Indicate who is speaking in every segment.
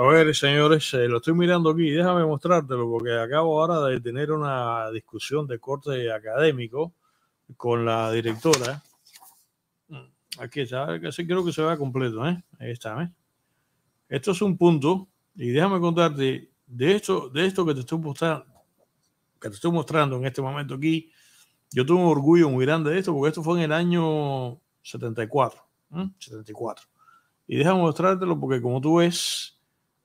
Speaker 1: A ver, señores, eh, lo estoy mirando aquí, déjame mostrártelo porque acabo ahora de tener una discusión de corte académico con la directora. Mm, aquí está, creo que se vea completo, ¿eh? Ahí está, ¿eh? Esto es un punto y déjame contarte de esto, de esto que te estoy mostrando, en este momento aquí. Yo tengo un orgullo muy grande de esto porque esto fue en el año 74, 74. ¿eh? Y déjame mostrártelo porque como tú ves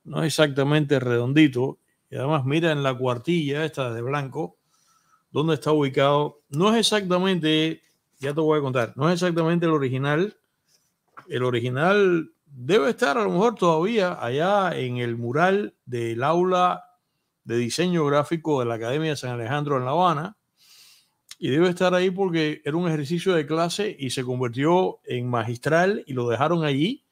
Speaker 1: no es exactamente redondito. Y además mira en la cuartilla esta de blanco, donde está ubicado. No es exactamente, ya te voy a contar, no es exactamente el original. El original debe estar a lo mejor todavía allá en el mural del aula de diseño gráfico de la Academia de San Alejandro en La Habana. Y debe estar ahí porque era un ejercicio de clase y se convirtió en magistral y lo dejaron allí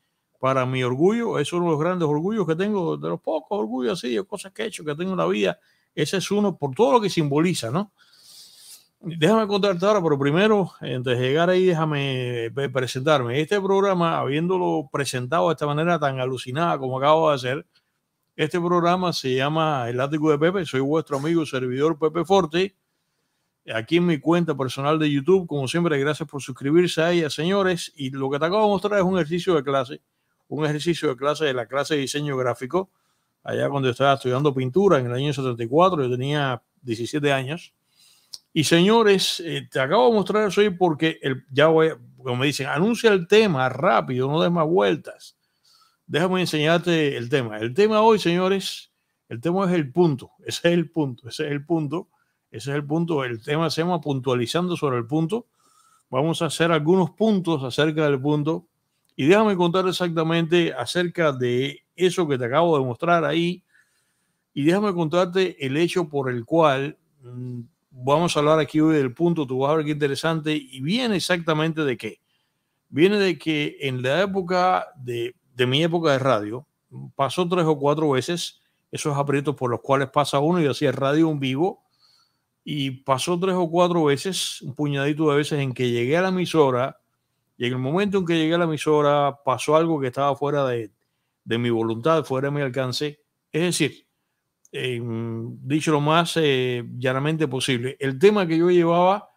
Speaker 1: para mi orgullo, es uno de los grandes orgullos que tengo, de los pocos orgullos así, de cosas que he hecho, que tengo en la vida, ese es uno por todo lo que simboliza, ¿no? Déjame contarte ahora, pero primero, antes de llegar ahí, déjame presentarme. Este programa, habiéndolo presentado de esta manera tan alucinada como acabo de hacer, este programa se llama El Ático de Pepe. Soy vuestro amigo servidor Pepe Forte. Aquí en mi cuenta personal de YouTube, como siempre, gracias por suscribirse a ella, señores. Y lo que te acabo de mostrar es un ejercicio de clase un ejercicio de clase de la clase de diseño gráfico, allá cuando estaba estudiando pintura en el año 74, yo tenía 17 años. Y señores, eh, te acabo de mostrar eso hoy porque el, ya voy, como me dicen, anuncia el tema rápido, no des más vueltas. Déjame enseñarte el tema. El tema hoy, señores, el tema es el punto. Ese es el punto, ese es el punto, ese es el punto. El tema se llama puntualizando sobre el punto. Vamos a hacer algunos puntos acerca del punto y déjame contarte exactamente acerca de eso que te acabo de mostrar ahí. Y déjame contarte el hecho por el cual mm, vamos a hablar aquí hoy del punto. Tú vas a ver qué interesante. Y viene exactamente de qué. Viene de que en la época de, de mi época de radio, pasó tres o cuatro veces esos aprietos por los cuales pasa uno y hacía radio en vivo. Y pasó tres o cuatro veces, un puñadito de veces en que llegué a la emisora y en el momento en que llegué a la emisora, pasó algo que estaba fuera de, de mi voluntad, fuera de mi alcance. Es decir, dicho lo más eh, llanamente posible, el tema que yo llevaba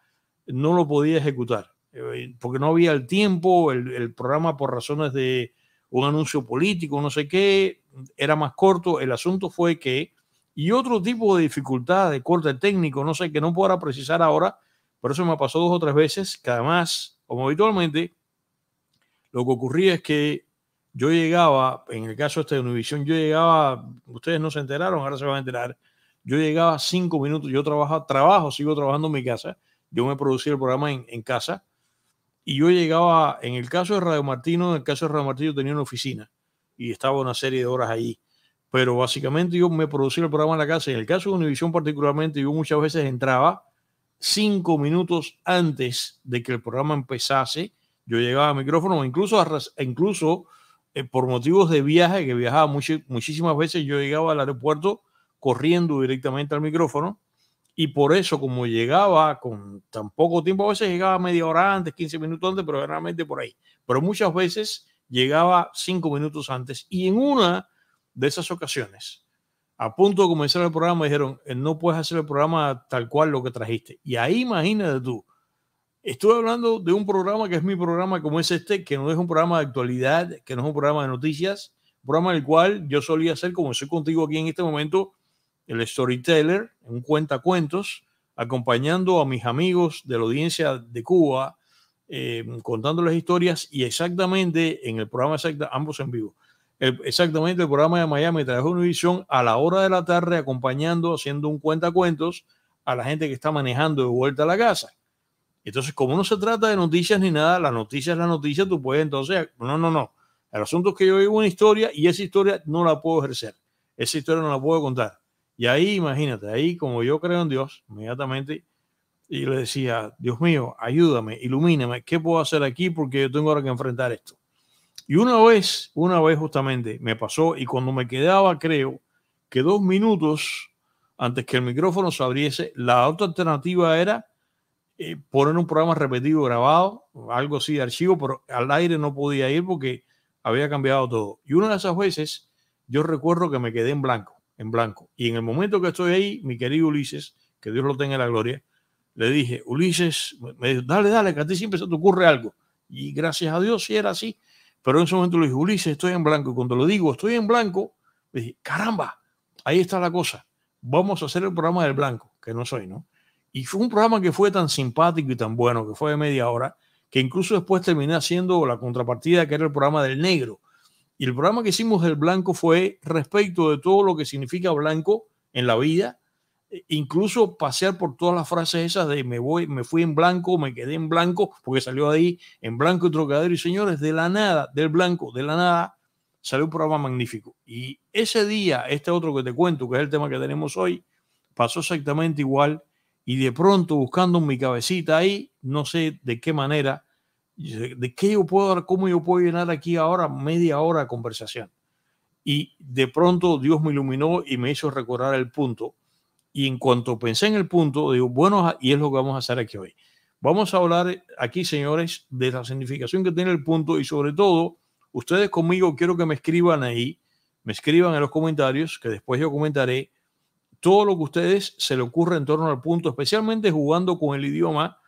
Speaker 1: no lo podía ejecutar, eh, porque no había el tiempo, el, programa por razones de un anuncio político, no sé qué, era más corto. El asunto fue que, y otro tipo de dificultad de corte técnico, no sé, que no podrá precisar ahora, pero eso me pasó dos o tres veces, que además, como habitualmente, lo que ocurría es que yo llegaba, en el caso este de Univision, yo llegaba, ustedes no se enteraron, ahora se van a enterar, yo llegaba cinco minutos, yo trabajo, trabajo, sigo trabajando en mi casa, yo me producía el programa en, en casa, y yo llegaba, en el caso de Radio Martino, en el caso de Radio Martino tenía una oficina y estaba una serie de horas ahí pero básicamente yo me producía el programa en la casa. En el caso de Univisión particularmente, yo muchas veces entraba cinco minutos antes de que el programa empezase yo llegaba al micrófono, incluso, incluso eh, por motivos de viaje, que viajaba muchísimas veces, yo llegaba al aeropuerto corriendo directamente al micrófono y por eso como llegaba con tan poco tiempo, a veces llegaba media hora antes, 15 minutos antes, pero generalmente por ahí, pero muchas veces llegaba cinco minutos antes y en una de esas ocasiones, a punto de comenzar el programa, me dijeron, eh, no puedes hacer el programa tal cual lo que trajiste. Y ahí imagínate tú, estoy hablando de un programa que es mi programa como es este, que no es un programa de actualidad, que no es un programa de noticias, programa del el cual yo solía hacer, como soy contigo aquí en este momento, el storyteller, un cuentacuentos, acompañando a mis amigos de la audiencia de Cuba, contando eh, contándoles historias y exactamente en el programa, exacto, ambos en vivo, exactamente el programa de Miami trajo Univisión a la hora de la tarde acompañando, haciendo un cuentacuentos a la gente que está manejando de vuelta a la casa entonces, como no se trata de noticias ni nada, la noticia es la noticia, tú puedes entonces, no, no, no. El asunto es que yo vivo una historia y esa historia no la puedo ejercer, esa historia no la puedo contar. Y ahí, imagínate, ahí como yo creo en Dios, inmediatamente, y le decía, Dios mío, ayúdame, ilumíname, ¿qué puedo hacer aquí? Porque yo tengo ahora que enfrentar esto. Y una vez, una vez justamente me pasó, y cuando me quedaba, creo que dos minutos antes que el micrófono se abriese, la otra alternativa era eh, poner un programa repetido grabado, algo así de archivo, pero al aire no podía ir porque había cambiado todo. Y una de esas veces yo recuerdo que me quedé en blanco, en blanco. Y en el momento que estoy ahí, mi querido Ulises, que Dios lo tenga en la gloria, le dije, Ulises, dale, dale, que a ti siempre se te ocurre algo. Y gracias a Dios sí era así. Pero en ese momento le dije, Ulises, estoy en blanco. Y cuando lo digo, estoy en blanco, dije, caramba, ahí está la cosa. Vamos a hacer el programa del blanco, que no soy, ¿no? Y fue un programa que fue tan simpático y tan bueno, que fue de media hora, que incluso después terminé haciendo la contrapartida que era el programa del negro. Y el programa que hicimos del blanco fue respecto de todo lo que significa blanco en la vida, e incluso pasear por todas las frases esas de me voy, me fui en blanco, me quedé en blanco, porque salió ahí en blanco y trocadero. Y señores, de la nada, del blanco, de la nada, salió un programa magnífico. Y ese día, este otro que te cuento, que es el tema que tenemos hoy, pasó exactamente igual y de pronto buscando mi cabecita ahí, no sé de qué manera, de qué yo puedo, cómo yo puedo llenar aquí ahora media hora de conversación. Y de pronto Dios me iluminó y me hizo recordar el punto. Y en cuanto pensé en el punto, digo, bueno, y es lo que vamos a hacer aquí hoy. Vamos a hablar aquí, señores, de la significación que tiene el punto y sobre todo, ustedes conmigo quiero que me escriban ahí, me escriban en los comentarios, que después yo comentaré todo lo que ustedes se le ocurre en torno al punto, especialmente jugando con el idioma.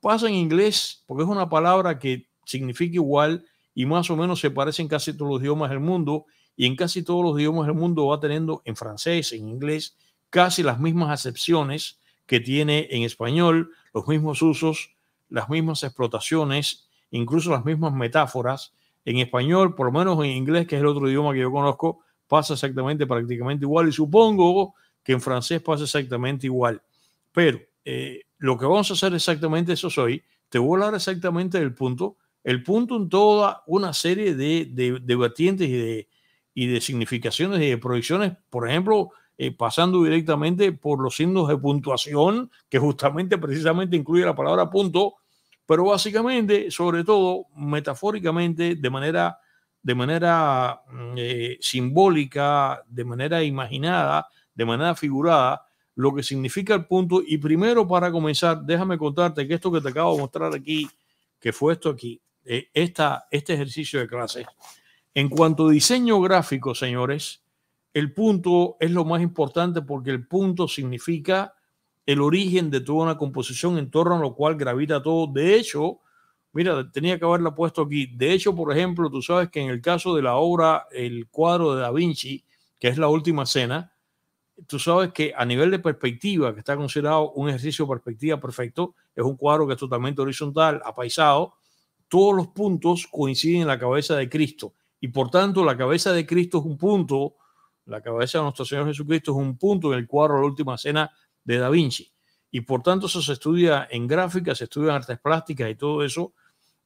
Speaker 1: Pasa en inglés, porque es una palabra que significa igual y más o menos se parece en casi todos los idiomas del mundo y en casi todos los idiomas del mundo va teniendo en francés, en inglés, casi las mismas acepciones que tiene en español, los mismos usos, las mismas explotaciones, incluso las mismas metáforas. En español, por lo menos en inglés, que es el otro idioma que yo conozco, pasa exactamente prácticamente igual y supongo que en francés pasa exactamente igual. Pero eh, lo que vamos a hacer exactamente eso hoy, te voy a hablar exactamente del punto, el punto en toda una serie de, vertientes y de, y de significaciones y de proyecciones, por ejemplo, eh, pasando directamente por los signos de puntuación, que justamente precisamente incluye la palabra punto, pero básicamente, sobre todo, metafóricamente, de manera de manera mm, eh, simbólica, de manera imaginada, de manera figurada, lo que significa el punto. Y primero, para comenzar, déjame contarte que esto que te acabo de mostrar aquí, que fue esto aquí, eh, este ejercicio de clases, en cuanto a diseño gráfico, señores, el punto es lo más importante porque el punto significa el origen de toda una composición en torno a lo cual gravita todo. De hecho, mira, tenía que haberla puesto aquí. De hecho, por ejemplo, tú sabes que en el caso de la obra, el cuadro de Da Vinci, que es la última cena, tú sabes que a nivel de perspectiva, que está considerado un ejercicio de perspectiva perfecto, es un cuadro que es totalmente horizontal, apaisado, todos los puntos coinciden en la cabeza de Cristo. Y por tanto, la cabeza de Cristo es un punto, la cabeza de nuestro Señor Jesucristo es un punto en el cuadro de la última cena de Da Vinci y por tanto eso se estudia en gráficas, se estudia en artes plásticas y todo eso.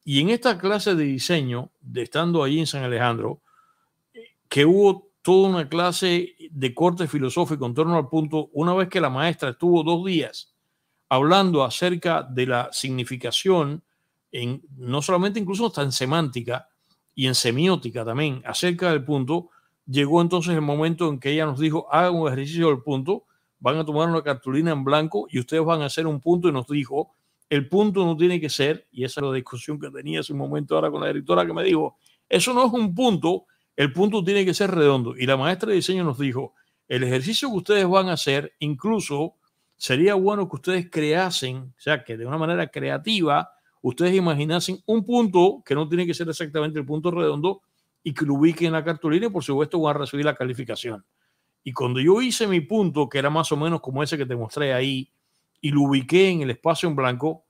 Speaker 1: Y en esta clase de diseño, de estando allí en San Alejandro, que hubo toda una clase de corte filosófico en torno al punto, una vez que la maestra estuvo dos días hablando acerca de la significación, en, no solamente incluso hasta en semántica y en semiótica también, acerca del punto, llegó entonces el momento en que ella nos dijo, hagan un ejercicio del punto, van a tomar una cartulina en blanco y ustedes van a hacer un punto y nos dijo, el punto no tiene que ser, y esa es la discusión que tenía hace un momento ahora con la directora que me dijo, eso no es un punto, el punto tiene que ser redondo. Y la maestra de diseño nos dijo, el ejercicio que ustedes van a hacer, incluso sería bueno que ustedes creasen, o sea, que de una manera creativa, ustedes imaginasen un punto que no tiene que ser exactamente el punto redondo y que lo ubiquen en la cartulina y por supuesto van a recibir la calificación. Y cuando yo hice mi punto, que era más o menos como ese que te mostré ahí, y lo ubiqué en el espacio en blanco,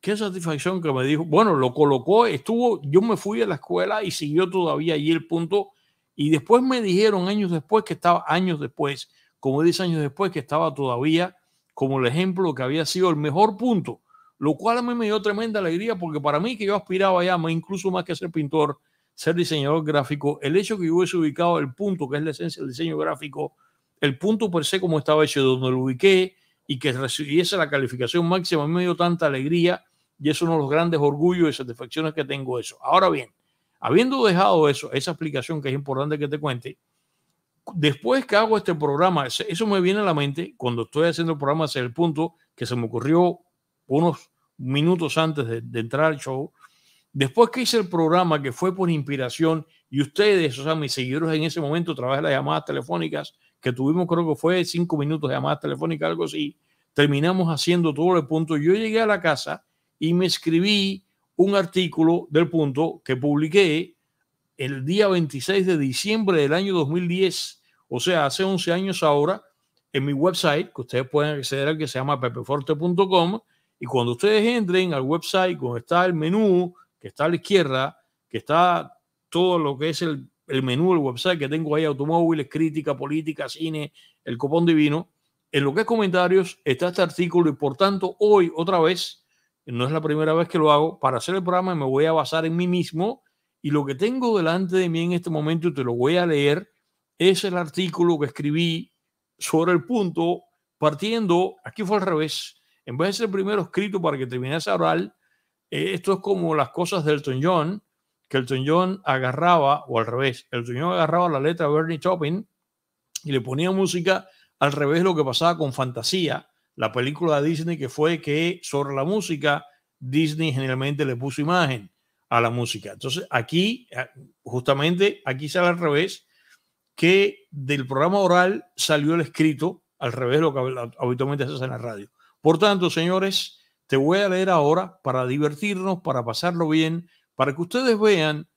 Speaker 1: qué satisfacción que me dijo. Bueno, lo colocó, estuvo, yo me fui a la escuela y siguió todavía allí el punto. Y después me dijeron años después que estaba, años después, como 10 años después, que estaba todavía como el ejemplo que había sido el mejor punto, lo cual a mí me dio tremenda alegría porque para mí que yo aspiraba ya, incluso más que ser pintor, ser diseñador gráfico, el hecho que yo hubiese ubicado el punto, que es la esencia del diseño gráfico, el punto por se como estaba hecho, donde lo ubiqué y que recibiese la calificación máxima, me dio tanta alegría y es uno de los grandes orgullos y satisfacciones que tengo eso. Ahora bien, habiendo dejado eso, esa explicación que es importante que te cuente, después que hago este programa, eso me viene a la mente cuando estoy haciendo el programa, es el punto que se me ocurrió unos minutos antes de, de entrar al show, Después que hice el programa que fue por inspiración y ustedes, o sea, mis seguidores en ese momento, a través de las llamadas telefónicas, que tuvimos creo que fue cinco minutos de llamadas telefónicas, algo así, terminamos haciendo todo el punto. Yo llegué a la casa y me escribí un artículo del punto que publiqué el día 26 de diciembre del año 2010, o sea, hace 11 años ahora, en mi website, que ustedes pueden acceder al que se llama pepeforte.com, y cuando ustedes entren al website, cuando está el menú que está a la izquierda, que está todo lo que es el, el menú, el website que tengo ahí, automóviles, crítica, política, cine, el copón divino, en lo que es comentarios está este artículo y por tanto hoy otra vez, no es la primera vez que lo hago, para hacer el programa me voy a basar en mí mismo y lo que tengo delante de mí en este momento te lo voy a leer es el artículo que escribí sobre el punto partiendo, aquí fue al revés, en vez de ser primero escrito para que terminase oral, eh, esto es como las cosas del Elton John, que Elton John agarraba, o al revés, Elton John agarraba la letra de Bernie Taupin y le ponía música al revés lo que pasaba con Fantasía, la película de Disney que fue que sobre la música Disney generalmente le puso imagen a la música. Entonces aquí, eh, justamente aquí sale al revés, que del programa oral salió el escrito, al revés lo que habitualmente se hace en la radio. Por tanto, señores, te voy a leer ahora para divertirnos, para pasarlo bien, para que ustedes vean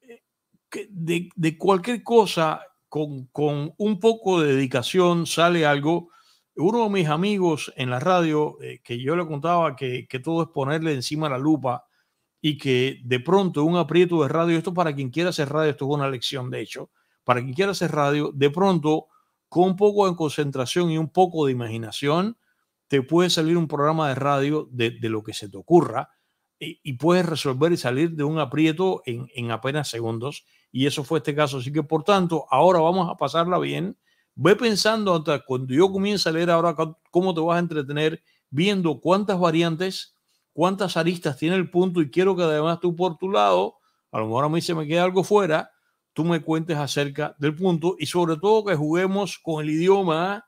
Speaker 1: eh, que de, cualquier cosa, con, un poco de dedicación sale algo. Uno de mis amigos en la radio, eh, que yo le contaba que, que todo es ponerle encima la lupa y que de pronto un aprieto de radio, esto para quien quiera hacer radio, esto fue una lección de hecho, para quien quiera hacer radio, de pronto con un poco de concentración y un poco de imaginación, te puede salir un programa de radio de, de lo que se te ocurra y, y, puedes resolver y salir de un aprieto en, en apenas segundos. Y eso fue este caso. Así que, por tanto, ahora vamos a pasarla bien. Ve pensando hasta cuando yo comience a leer ahora cómo te vas a entretener viendo cuántas variantes, cuántas aristas tiene el punto y quiero que además tú por tu lado, a lo mejor a mí se me queda algo fuera, tú me cuentes acerca del punto y sobre todo que juguemos con el idioma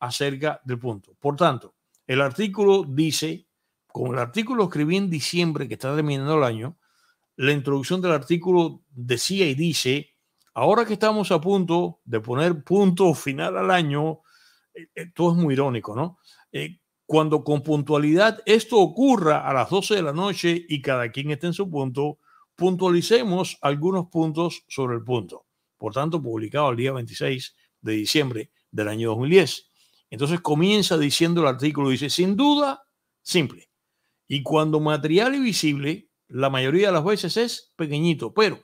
Speaker 1: acerca del punto. Por tanto, el artículo dice, como el artículo escribí en diciembre que está terminando el año, la introducción del artículo decía y dice, ahora que estamos a punto de poner punto final al año, esto eh, eh, todo es muy irónico, ¿no? Eh, cuando con puntualidad esto ocurra a las 12 de la noche y cada quien esté en su punto, puntualicemos algunos puntos sobre el punto. Por tanto, publicado el día 26 de diciembre del año 2010. Entonces comienza diciendo el artículo, dice, sin duda, simple. Y cuando material y visible, la mayoría de las veces es pequeñito, pero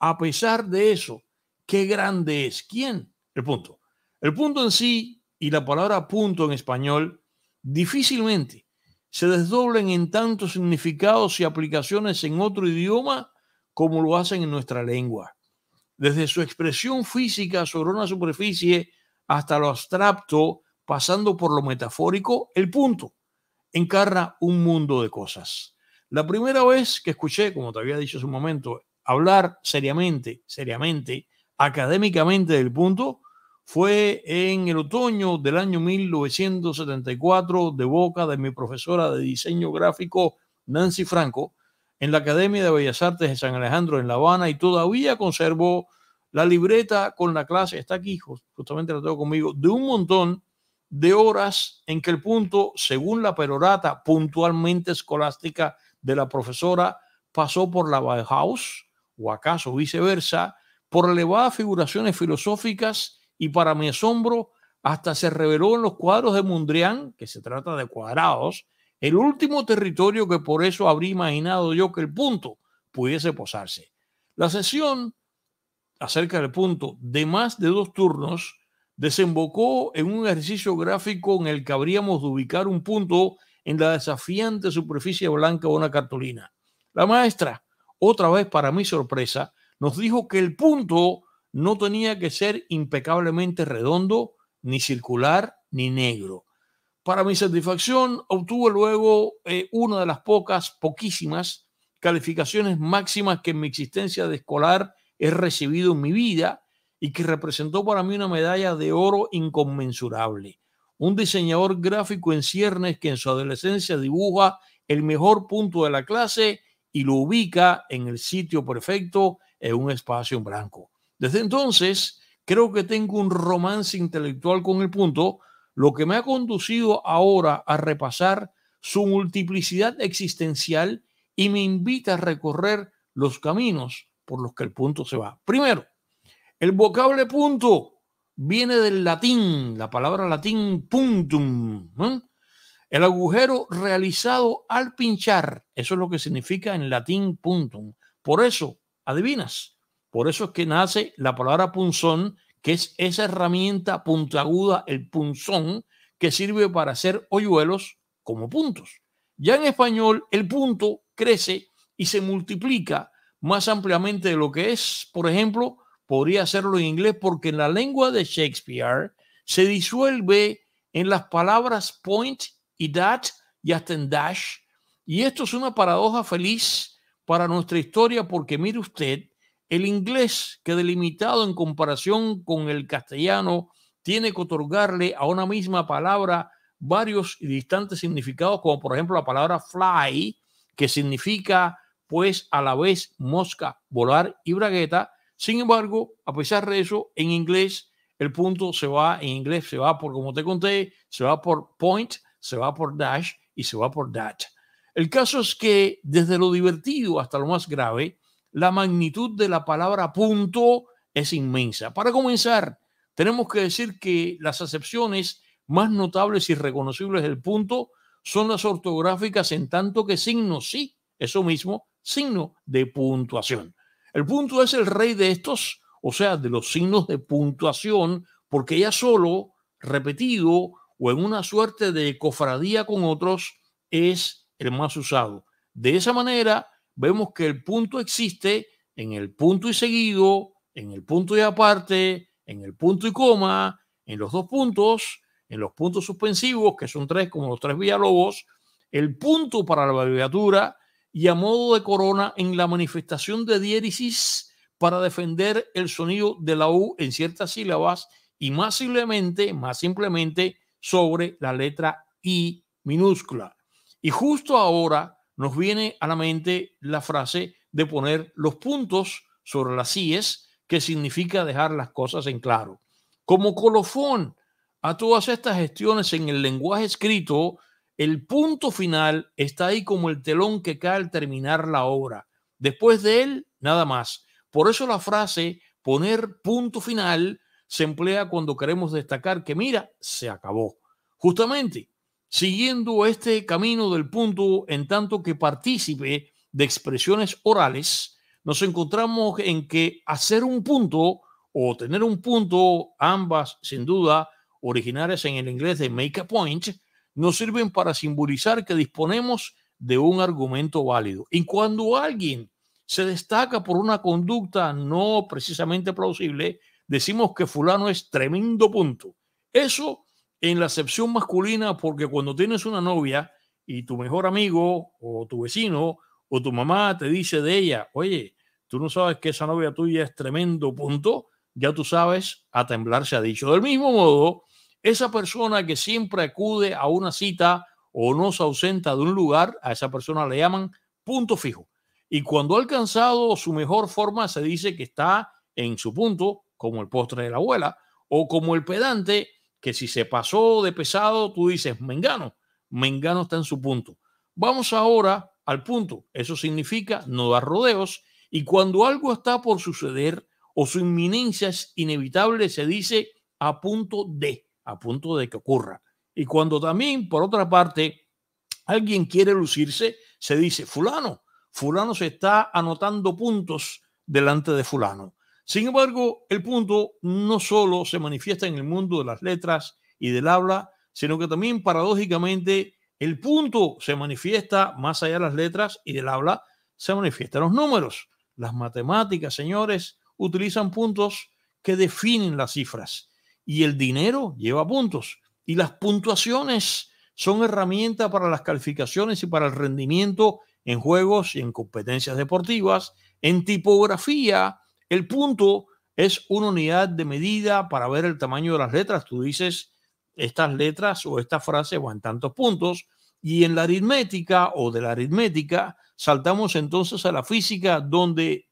Speaker 1: a pesar de eso, qué grande es. ¿Quién? El punto. El punto en sí y la palabra punto en español difícilmente se desdoblen en tantos significados y aplicaciones en otro idioma como lo hacen en nuestra lengua. Desde su expresión física sobre una superficie hasta lo abstracto pasando por lo metafórico, el punto encarna un mundo de cosas. La primera vez que escuché, como te había dicho hace un momento, hablar seriamente, seriamente, académicamente del punto, fue en el otoño del año 1974 de boca de mi profesora de diseño gráfico Nancy Franco en la Academia de Bellas Artes de San Alejandro en La Habana y todavía conservo la libreta con la clase, está aquí justamente la tengo conmigo, de un montón de horas en que el punto, según la perorata puntualmente escolástica de la profesora, pasó por la Bauhaus o acaso viceversa, por elevadas figuraciones filosóficas y para mi asombro, hasta se reveló en los cuadros de Mondrian, que se trata de cuadrados, el último territorio que por eso habría imaginado yo que el punto pudiese posarse. La sesión acerca del punto de más de dos turnos desembocó en un ejercicio gráfico en el que habríamos de ubicar un punto en la desafiante superficie blanca de una cartulina. La maestra, otra vez para mi sorpresa, nos dijo que el punto no tenía que ser impecablemente redondo, ni circular, ni negro. Para mi satisfacción, obtuve luego eh, una de las pocas, poquísimas, calificaciones máximas que en mi existencia de escolar he recibido en mi vida y que representó para mí una medalla de oro inconmensurable. Un diseñador gráfico en ciernes que en su adolescencia dibuja el mejor punto de la clase y lo ubica en el sitio perfecto en un espacio en blanco. Desde entonces, creo que tengo un romance intelectual con el punto, lo que me ha conducido ahora a repasar su multiplicidad existencial y me invita a recorrer los caminos por los que el punto se va. Primero, el vocable punto viene del latín, la palabra latín puntum. El agujero realizado al pinchar, eso es lo que significa en latín puntum. Por eso, adivinas, por eso es que nace la palabra punzón, que es esa herramienta puntaguda, el punzón, que sirve para hacer hoyuelos como puntos. Ya en español, el punto crece y se multiplica más ampliamente de lo que es, por ejemplo, podría hacerlo en inglés porque en la lengua de Shakespeare se disuelve en las palabras point y that y hasta en dash. Y esto es una paradoja feliz para nuestra historia porque mire usted, el inglés que delimitado en comparación con el castellano tiene que otorgarle a una misma palabra varios y distantes significados, como por ejemplo la palabra fly, que significa pues a la vez mosca, volar y bragueta, sin embargo, a pesar de eso, en inglés el punto se va, en inglés se va por, como te conté, se va por point, se va por dash y se va por that. El caso es que desde lo divertido hasta lo más grave, la magnitud de la palabra punto es inmensa. Para comenzar, tenemos que decir que las acepciones más notables y reconocibles del punto son las ortográficas en tanto que signo sí, eso mismo, signo de puntuación. El punto es el rey de estos, o sea, de los signos de puntuación, porque ya solo, repetido o en una suerte de cofradía con otros, es el más usado. De esa manera, vemos que el punto existe en el punto y seguido, en el punto y aparte, en el punto y coma, en los dos puntos, en los puntos suspensivos, que son tres como los tres diálogos el punto para la abreviatura, y a modo de corona en la manifestación de diéresis para defender el sonido de la U en ciertas sílabas y más simplemente, más simplemente sobre la letra I minúscula. Y justo ahora nos viene a la mente la frase de poner los puntos sobre las IES, que significa dejar las cosas en claro. Como colofón a todas estas gestiones en el lenguaje escrito, el punto final está ahí como el telón que cae al terminar la obra. Después de él, nada más. Por eso la frase poner punto final se emplea cuando queremos destacar que, mira, se acabó. Justamente, siguiendo este camino del punto en tanto que partícipe de expresiones orales, nos encontramos en que hacer un punto o tener un punto, ambas sin duda originales en el inglés de make a point, nos sirven para simbolizar que disponemos de un argumento válido. Y cuando alguien se destaca por una conducta no precisamente plausible, decimos que fulano es tremendo punto. Eso en la acepción masculina, porque cuando tienes una novia y tu mejor amigo o tu vecino o tu mamá te dice de ella, oye, tú no sabes que esa novia tuya es tremendo punto, ya tú sabes, a temblar se ha dicho. Del mismo modo, esa persona que siempre acude a una cita o no se ausenta de un lugar, a esa persona le llaman punto fijo. Y cuando ha alcanzado su mejor forma, se dice que está en su punto, como el postre de la abuela, o como el pedante, que si se pasó de pesado, tú dices, Mengano, Mengano está en su punto. Vamos ahora al punto. Eso significa no dar rodeos. Y cuando algo está por suceder o su inminencia es inevitable, se dice a punto de a punto de que ocurra. Y cuando también, por otra parte, alguien quiere lucirse, se dice, fulano, fulano se está anotando puntos delante de fulano. Sin embargo, el punto no solo se manifiesta en el mundo de las letras y del habla, sino que también paradójicamente el punto se manifiesta más allá de las letras y del habla, se en los números. Las matemáticas, señores, utilizan puntos que definen las cifras y el dinero lleva puntos. Y las puntuaciones son herramientas para las calificaciones y para el rendimiento en juegos y en competencias deportivas. En tipografía, el punto es una unidad de medida para ver el tamaño de las letras. Tú dices estas letras o esta frase o en tantos puntos. Y en la aritmética o de la aritmética, saltamos entonces a la física, donde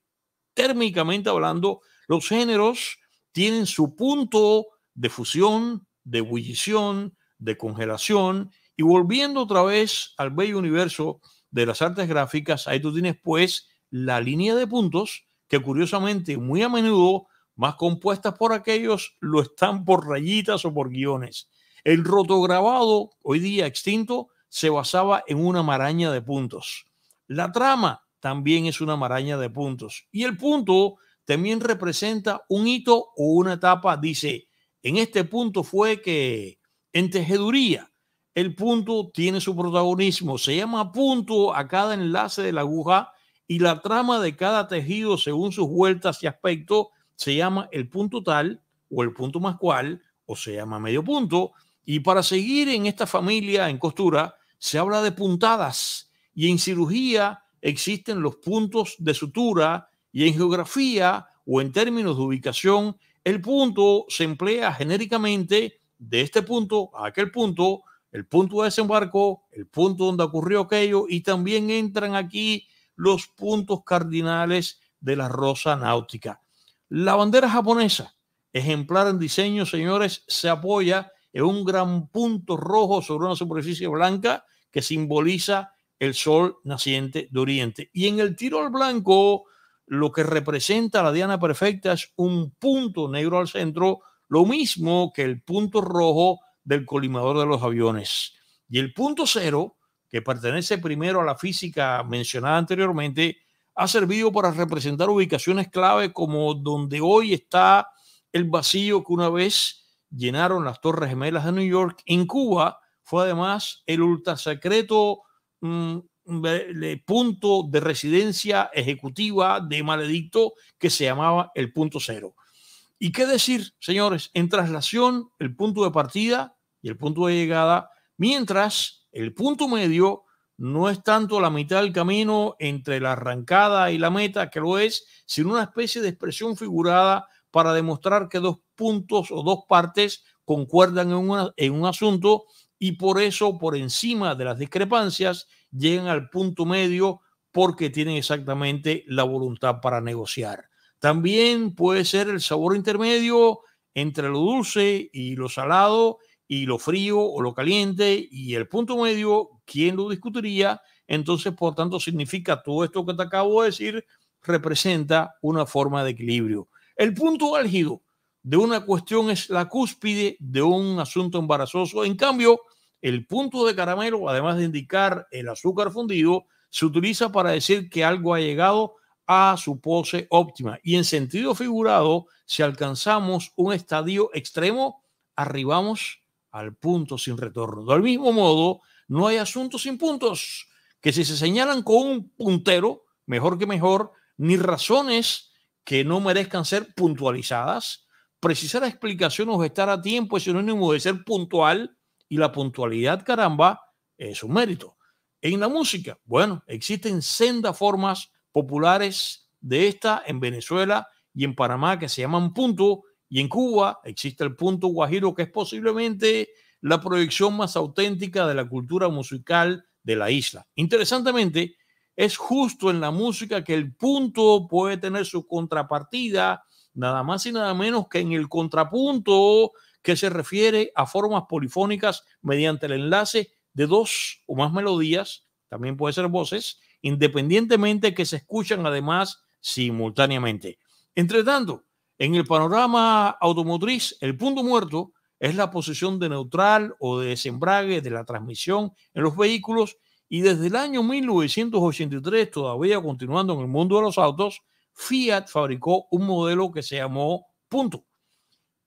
Speaker 1: térmicamente hablando, los géneros tienen su punto de fusión, de ebullición, de congelación. Y volviendo otra vez al bello universo de las artes gráficas, ahí tú tienes pues la línea de puntos que curiosamente muy a menudo, más compuestas por aquellos, lo están por rayitas o por guiones. El rotograbado, hoy día extinto, se basaba en una maraña de puntos. La trama también es una maraña de puntos. Y el punto también representa un hito o una etapa, dice, en este punto fue que en tejeduría el punto tiene su protagonismo. Se llama punto a cada enlace de la aguja y la trama de cada tejido según sus vueltas y aspecto se llama el punto tal o el punto más cual o se llama medio punto. Y para seguir en esta familia en costura se habla de puntadas y en cirugía existen los puntos de sutura y en geografía o en términos de ubicación el punto se emplea genéricamente de este punto a aquel punto, el punto de desembarco, el punto donde ocurrió aquello y también entran aquí los puntos cardinales de la rosa náutica. La bandera japonesa, ejemplar en diseño, señores, se apoya en un gran punto rojo sobre una superficie blanca que simboliza el sol naciente de Oriente. Y en el tiro al blanco lo que representa la diana perfecta es un punto negro al centro, lo mismo que el punto rojo del colimador de los aviones. Y el punto cero, que pertenece primero a la física mencionada anteriormente, ha servido para representar ubicaciones clave como donde hoy está el vacío que una vez llenaron las Torres Gemelas de New York. En Cuba fue además el ultra secreto. Mm, punto de residencia ejecutiva de Maledicto que se llamaba el punto cero. ¿Y qué decir, señores? En traslación, el punto de partida y el punto de llegada, mientras el punto medio no es tanto la mitad del camino entre la arrancada y la meta, que lo es, sino una especie de expresión figurada para demostrar que dos puntos o dos partes concuerdan en, en un asunto y por eso, por encima de las discrepancias, llegan al punto medio porque tienen exactamente la voluntad para negociar. También puede ser el sabor intermedio entre lo dulce y lo salado y lo frío o lo caliente y el punto medio, ¿quién lo discutiría? Entonces, por tanto, significa todo esto que te acabo de decir, representa una forma de equilibrio. El punto álgido de una cuestión es la cúspide de un asunto embarazoso. En cambio, el punto de caramelo, además de indicar el azúcar fundido, se utiliza para decir que algo ha llegado a su pose óptima. Y en sentido figurado, si alcanzamos un estadio extremo, arribamos al punto sin retorno. Del mismo modo, no hay asuntos sin puntos, que si se señalan con un puntero, mejor que mejor, ni razones que no merezcan ser puntualizadas. Precisar explicaciones o estar a tiempo es sinónimo de ser puntual y la puntualidad, caramba, es un mérito. En la música, bueno, existen sendas formas populares de esta en Venezuela y en Panamá que se llaman punto y en Cuba existe el punto guajiro que es posiblemente la proyección más auténtica de la cultura musical de la isla. Interesantemente, es justo en la música que el punto puede tener su contrapartida, nada más y nada menos que en el contrapunto que se refiere a formas polifónicas mediante el enlace de dos o más melodías, también puede ser voces, independientemente que se escuchan además simultáneamente. Entre tanto, en el panorama automotriz, el punto muerto es la posición de neutral o de desembrague de la transmisión en los vehículos y desde el año 1983, todavía continuando en el mundo de los autos, Fiat fabricó un modelo que se llamó punto.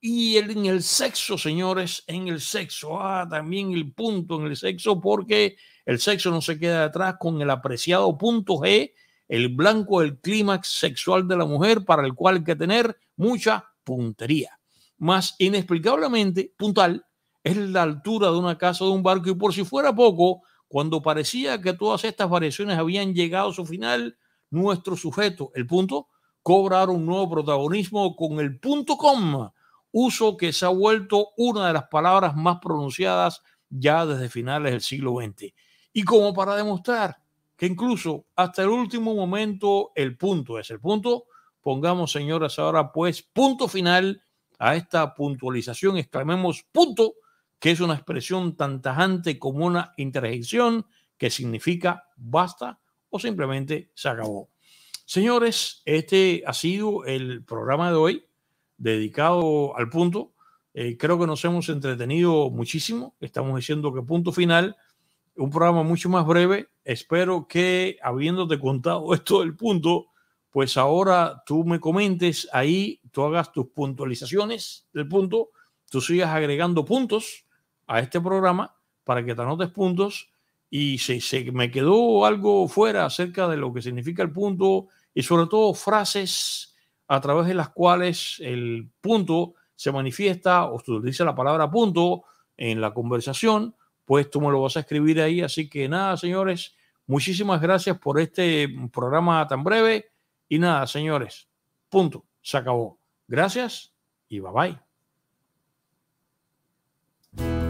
Speaker 1: Y en el sexo, señores, en el sexo, ah, también el punto en el sexo, porque el sexo no se queda atrás con el apreciado punto G, el blanco, el clímax sexual de la mujer, para el cual hay que tener mucha puntería. Más inexplicablemente puntal es la altura de una casa de un barco, y por si fuera poco, cuando parecía que todas estas variaciones habían llegado a su final, nuestro sujeto, el punto, cobraron un nuevo protagonismo con el punto coma uso que se ha vuelto una de las palabras más pronunciadas ya desde finales del siglo XX. Y como para demostrar que incluso hasta el último momento el punto es el punto, pongamos señoras ahora pues punto final a esta puntualización, exclamemos punto, que es una expresión tan tajante como una interjección que significa basta o simplemente se acabó. Señores, este ha sido el programa de hoy dedicado al punto. Eh, creo que nos hemos entretenido muchísimo. Estamos diciendo que punto final, un programa mucho más breve. Espero que habiéndote contado esto del punto, pues ahora tú me comentes ahí, tú hagas tus puntualizaciones del punto, tú sigas agregando puntos a este programa para que te anotes puntos. Y si se me quedó algo fuera acerca de lo que significa el punto y sobre todo frases a través de las cuales el punto se manifiesta o se utiliza la palabra punto en la conversación, pues tú me lo vas a escribir ahí. Así que nada, señores, muchísimas gracias por este programa tan breve. Y nada, señores, punto, se acabó. Gracias y bye bye.